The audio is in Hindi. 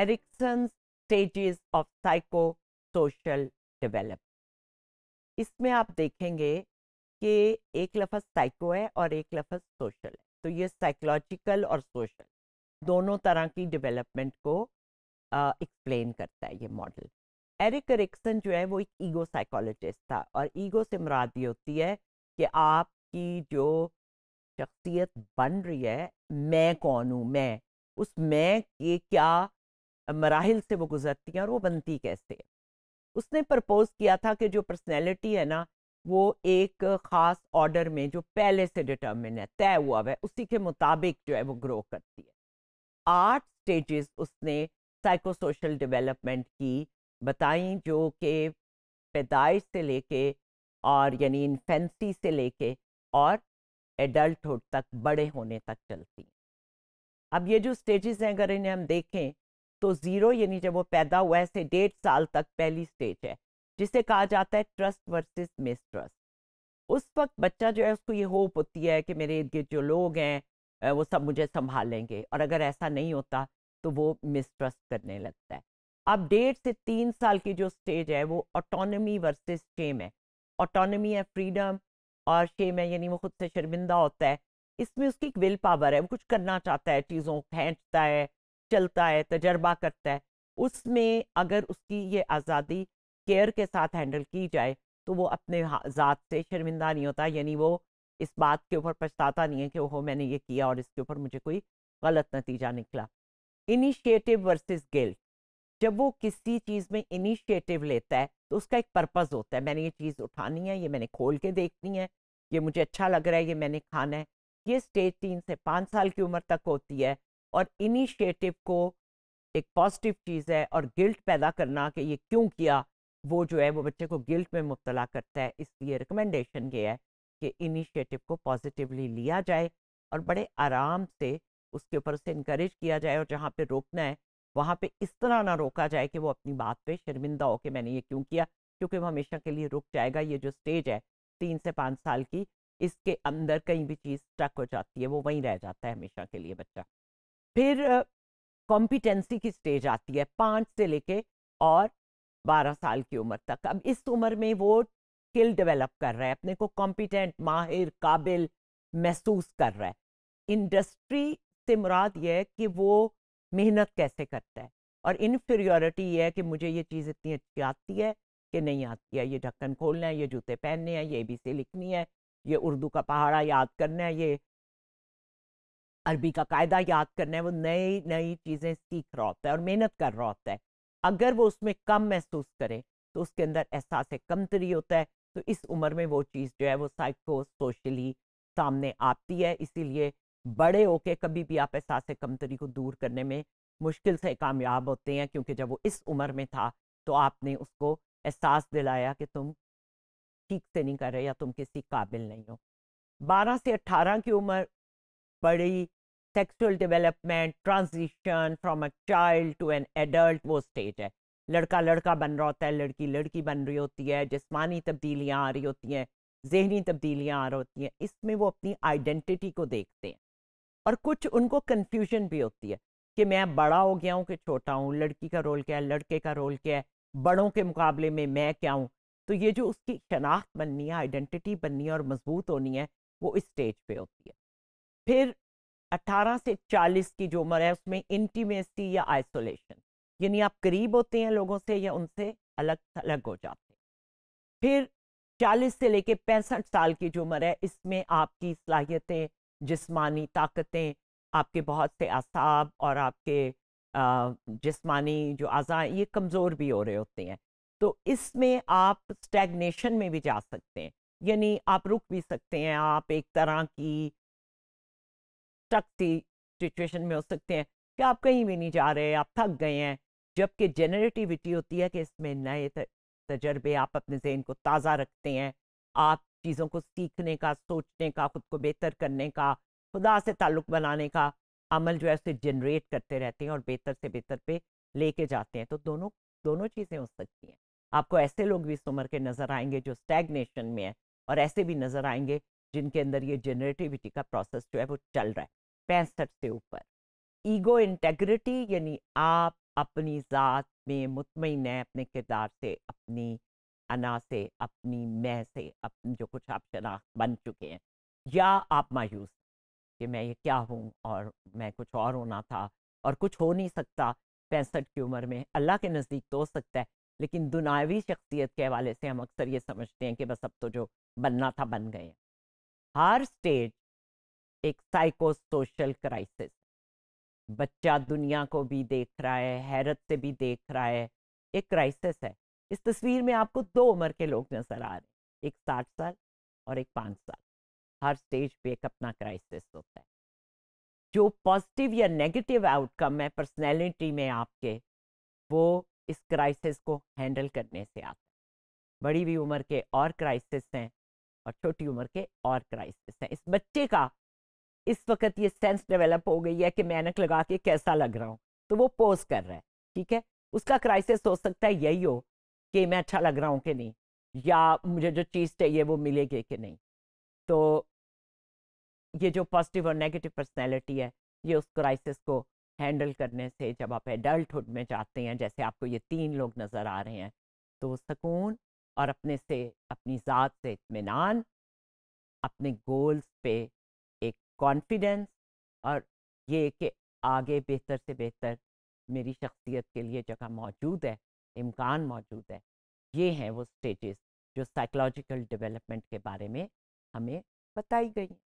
Erikson's stages of psycho social development इसमें आप देखेंगे कि एक लफज साइको है और एक लफज सोशल है तो ये साइकोलॉजिकल और सोशल दोनों तरह की डेवलपमेंट को एक्सप्लेन करता है ये मॉडल एरिक एरिक्सन जो है वो एक ईगो साइकोलॉजिस्ट था और ईगो से मुराद ये होती है कि आपकी जो शख्सियत बन रही है मैं कौन हूँ मैं उस मैं के क्या मराहल से वो गुजरती हैं और वो बनती कैसे है उसने प्रपोज किया था कि जो पर्सनैलिटी है ना वो एक ख़ास ऑर्डर में जो पहले से डिटर्मिन है तय हुआ है उसी के मुताबिक जो है वो ग्रो करती है आठ स्टेजेस उसने साइकोसोशल डेवलपमेंट की बताई जो कि पैदाइश से लेके और यानी इन्फेंसी से लेके और एडल्टहुड तक बड़े होने तक चलती अब ये जो स्टेजेस हैं अगर इन्हें हम देखें तो ज़ीरो यानी जब वो पैदा हुआ है से डेढ़ साल तक पहली स्टेज है जिसे कहा जाता है ट्रस्ट वर्सेस मिसट्रस्ट उस वक्त बच्चा जो है उसको ये होप होती है कि मेरे इर्द गिर्द जो लोग हैं वो सब मुझे संभालेंगे और अगर ऐसा नहीं होता तो वो मिसट्रस्ट करने लगता है अब डेढ़ से तीन साल की जो स्टेज है वो ऑटोनमी वर्सेस शेम है ऑटोनमी है फ्रीडम और शेम है यानी वो खुद से शर्मिंदा होता है इसमें उसकी एक विल पावर है वो कुछ करना चाहता है चीज़ों को फेंटता है चलता है तजर्बा करता है उसमें अगर उसकी ये आज़ादी केयर के साथ हैंडल की जाए तो वो अपने ज़ात से शर्मिंदा नहीं होता यानी वो इस बात के ऊपर पछताता नहीं है कि ओहो मैंने ये किया और इसके ऊपर मुझे कोई गलत नतीजा निकला इनिशिएटिव वर्सेस गिल्ट जब वो किसी चीज़ में इनिशिएटिव लेता है तो उसका एक पर्पज़ होता है मैंने ये चीज़ उठानी है ये मैंने खोल के देखनी है ये मुझे अच्छा लग रहा है ये मैंने खाना है ये स्टेज तीन से पाँच साल की उम्र तक होती है और इनिशिएटिव को एक पॉजिटिव चीज़ है और गिल्ट पैदा करना कि ये क्यों किया वो जो है वो बच्चे को गिल्ट में मुबतला करता है इसलिए रिकमेंडेशन ये है कि इनिशिएटिव को पॉजिटिवली लिया जाए और बड़े आराम से उसके ऊपर उसे इंक्रेज किया जाए और जहाँ पे रोकना है वहाँ पे इस तरह ना रोका जाए कि वो अपनी बात पे शर्मिंदा हो के मैंने ये क्यों किया क्योंकि वो हमेशा के लिए रुक जाएगा ये जो स्टेज है तीन से पाँच साल की इसके अंदर कहीं भी चीज़ स्टक हो जाती है वो वहीं रह जाता है हमेशा के लिए बच्चा फिर कॉम्पिटेंसी की स्टेज आती है पाँच से लेके और बारह साल की उम्र तक अब इस उम्र में वो स्किल डेवलप कर रहा है अपने को कॉम्पिटेंट माहिर काबिल महसूस कर रहा है इंडस्ट्री से मुराद ये है कि वो मेहनत कैसे करता है और इनफीरियोरिटी ये है कि मुझे ये चीज़ इतनी अच्छी आती है कि नहीं आती है ये ढक्कन खोलना है ये जूते पहनने हैं ये ए बी से लिखनी है ये उर्दू का पहाड़ा याद करना है ये अरबी का कायदा याद करना है वो नई नई चीज़ें सीख रहा होता है और मेहनत कर रहा होता है अगर वो उसमें कम महसूस करे तो उसके अंदर एहसास कमतरी होता है तो इस उम्र में वो चीज़ जो है वो साइको सोशली सामने आती है इसीलिए बड़े होके कभी भी आप एहसास कमतरी को दूर करने में मुश्किल से कामयाब होते हैं क्योंकि जब वो इस उम्र में था तो आपने उसको एहसास दिलाया कि तुम ठीक से नहीं कर रहे या तुम किसी काबिल नहीं हो 12 से 18 की उम्र बड़ी sexual development transition from a child to an adult वो स्टेज है लड़का लड़का बन रहा होता है लड़की लड़की बन रही होती है जिसमानी तब्दीलियाँ आ रही होती हैं जहनी तब्दीलियाँ आ रही होती हैं इसमें वो अपनी आइडेंटिटी को देखते हैं और कुछ उनको कन्फ्यूजन भी होती है कि मैं बड़ा हो गया हूँ कि छोटा हूँ लड़की का रोल क्या है लड़के का रोल क्या है बड़ों के मुकाबले में मैं क्या हूँ तो ये जो उसकी शनाख्त बननी है आइडेंटिटी बननी है और मजबूत होनी है वो इस स्टेज पे होती है फिर 18 से 40 की जो उम्र है उसमें इंटीमेसी या आइसोलेशन यानी आप करीब होते हैं लोगों से या उनसे अलग अलग हो जाते हैं फिर 40 से लेके पैंसठ साल की जो उम्र है इसमें आपकी सलाहियतें जिस्मानी ताकतें आपके बहुत से असाब और आपके जिस्मानी जो अज़ा ये कमज़ोर भी हो रहे होते हैं तो इसमें आप स्टैगनेशन में भी जा सकते हैं यानी आप रुक भी सकते हैं आप एक तरह की स्टक सी सिचुएशन में हो सकते हैं कि आप कहीं भी नहीं जा रहे आप थक गए हैं जबकि जेनरेटिविटी होती है कि इसमें नए तजर्बे आप अपने जहन को ताज़ा रखते हैं आप चीज़ों को सीखने का सोचने का खुद को बेहतर करने का खुदा से ताल्लुक़ बनाने का अमल जो है उसे जनरेट करते रहते हैं और बेहतर से बेहतर पे लेके जाते हैं तो दोनों दोनों चीज़ें हो सकती हैं आपको ऐसे लोग भी इस उम्र के नज़र आएंगे जो स्टैगनेशन में है और ऐसे भी नज़र आएंगे जिनके अंदर ये जनरेटिविटी का प्रोसेस जो है वो चल रहा है पैंसठ से ऊपर ईगो इंटेग्रिटी यानी आप अपनी ज़ात में मुतमिन है अपने किरदार से अपनी अना से अपनी मैं से अपनी जो कुछ आप शनाख्त बन चुके हैं या आप मायूस कि मैं ये क्या हूँ और मैं कुछ और होना था और कुछ हो नहीं सकता पैंसठ की उम्र में अल्लाह के नज़दीक तो हो सकता है लेकिन दुनावी शख्सियत के हवाले से हम अक्सर ये समझते हैं कि बस अब तो जो बनना था बन गए हर स्टेज एक साइको सोशल क्राइसिस बच्चा दुनिया को भी देख रहा है हैरत से भी देख रहा है एक क्राइसिस है इस तस्वीर में आपको दो उम्र के लोग नजर आ रहे हैं एक साठ साल और एक पाँच साल हर स्टेज पे एक अपना क्राइसिस होता है जो पॉजिटिव या नेगेटिव आउटकम है पर्सनैलिटी में आपके वो इस क्राइसिस को हैंडल करने से आता है बड़ी भी उम्र के और क्राइसिस हैं और छोटी उम्र के और क्राइसिस हैं इस बच्चे का इस वक्त ये सेंस डेवलप हो गई है कि मैं अनक लगा के कैसा लग रहा हूँ तो वो पोज कर रहा है ठीक है उसका क्राइसिस हो सकता है यही हो कि मैं अच्छा लग रहा हूँ कि नहीं या मुझे जो चीज़ चाहिए वो मिलेगी कि नहीं तो ये जो पॉजिटिव और नेगेटिव पर्सनैलिटी है ये उस क्राइसिस को हैंडल करने से जब आप एडल्टुड में जाते हैं जैसे आपको ये तीन लोग नज़र आ रहे हैं तो सुकून और अपने से अपनी ज़ात से इतमान अपने गोल्स पे कॉन्फिडेंस और ये कि आगे बेहतर से बेहतर मेरी शख्सियत के लिए जगह मौजूद है इम्कान मौजूद है ये हैं वो स्टेजेस जो साइकोलॉजिकल डेवलपमेंट के बारे में हमें बताई गई